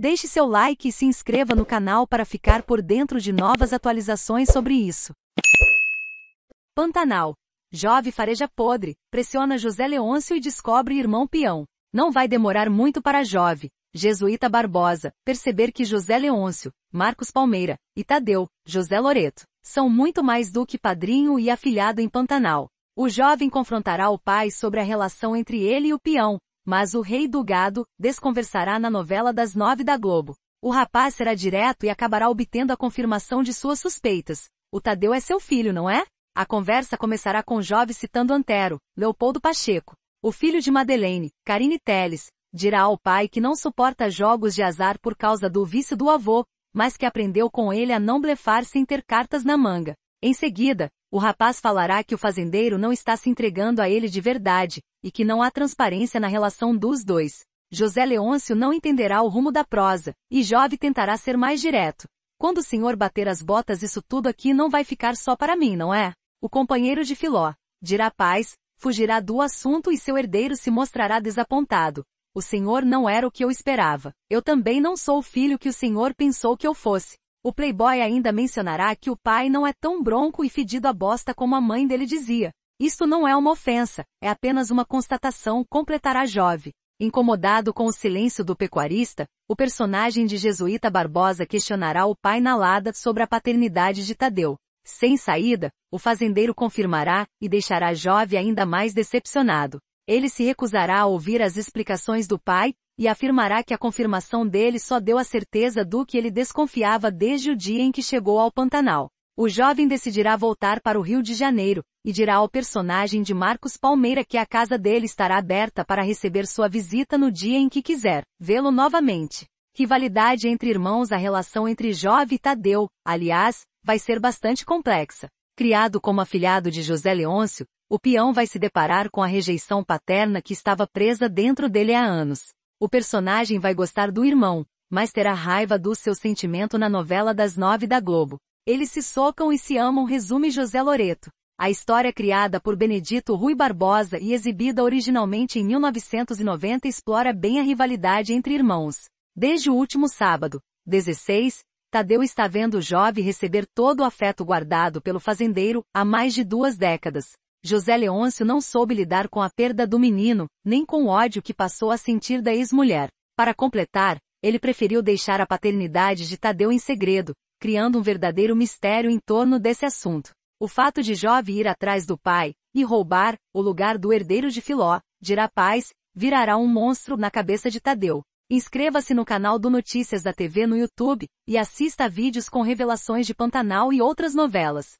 Deixe seu like e se inscreva no canal para ficar por dentro de novas atualizações sobre isso. Pantanal. Jove fareja podre, pressiona José Leôncio e descobre irmão peão. Não vai demorar muito para Jove, Jesuíta Barbosa, perceber que José Leôncio, Marcos Palmeira e Tadeu, José Loreto, são muito mais do que padrinho e afilhado em Pantanal. O jovem confrontará o pai sobre a relação entre ele e o peão, mas o rei do gado, desconversará na novela das nove da Globo. O rapaz será direto e acabará obtendo a confirmação de suas suspeitas. O Tadeu é seu filho, não é? A conversa começará com jovem citando Antero, Leopoldo Pacheco, o filho de Madeleine, Karine Teles, dirá ao pai que não suporta jogos de azar por causa do vício do avô, mas que aprendeu com ele a não blefar sem ter cartas na manga. Em seguida, o rapaz falará que o fazendeiro não está se entregando a ele de verdade, e que não há transparência na relação dos dois. José Leôncio não entenderá o rumo da prosa, e Jove tentará ser mais direto. Quando o senhor bater as botas, isso tudo aqui não vai ficar só para mim, não é? O companheiro de Filó dirá paz, fugirá do assunto e seu herdeiro se mostrará desapontado. O senhor não era o que eu esperava. Eu também não sou o filho que o senhor pensou que eu fosse. O playboy ainda mencionará que o pai não é tão bronco e fedido a bosta como a mãe dele dizia. Isto não é uma ofensa, é apenas uma constatação, completará Jove. Incomodado com o silêncio do pecuarista, o personagem de Jesuíta Barbosa questionará o pai na lada sobre a paternidade de Tadeu. Sem saída, o fazendeiro confirmará e deixará Jove ainda mais decepcionado. Ele se recusará a ouvir as explicações do pai e afirmará que a confirmação dele só deu a certeza do que ele desconfiava desde o dia em que chegou ao Pantanal. O jovem decidirá voltar para o Rio de Janeiro, e dirá ao personagem de Marcos Palmeira que a casa dele estará aberta para receber sua visita no dia em que quiser vê-lo novamente. Rivalidade entre irmãos A relação entre Jove e Tadeu, aliás, vai ser bastante complexa. Criado como afilhado de José Leôncio, o peão vai se deparar com a rejeição paterna que estava presa dentro dele há anos. O personagem vai gostar do irmão, mas terá raiva do seu sentimento na novela das nove da Globo. Eles se socam e se amam, resume José Loreto. A história é criada por Benedito Rui Barbosa e exibida originalmente em 1990 explora bem a rivalidade entre irmãos. Desde o último sábado, 16, Tadeu está vendo o jovem receber todo o afeto guardado pelo fazendeiro há mais de duas décadas. José Leôncio não soube lidar com a perda do menino, nem com o ódio que passou a sentir da ex-mulher. Para completar, ele preferiu deixar a paternidade de Tadeu em segredo, criando um verdadeiro mistério em torno desse assunto. O fato de Jove ir atrás do pai, e roubar, o lugar do herdeiro de Filó, dirá paz, virará um monstro na cabeça de Tadeu. Inscreva-se no canal do Notícias da TV no YouTube, e assista a vídeos com revelações de Pantanal e outras novelas.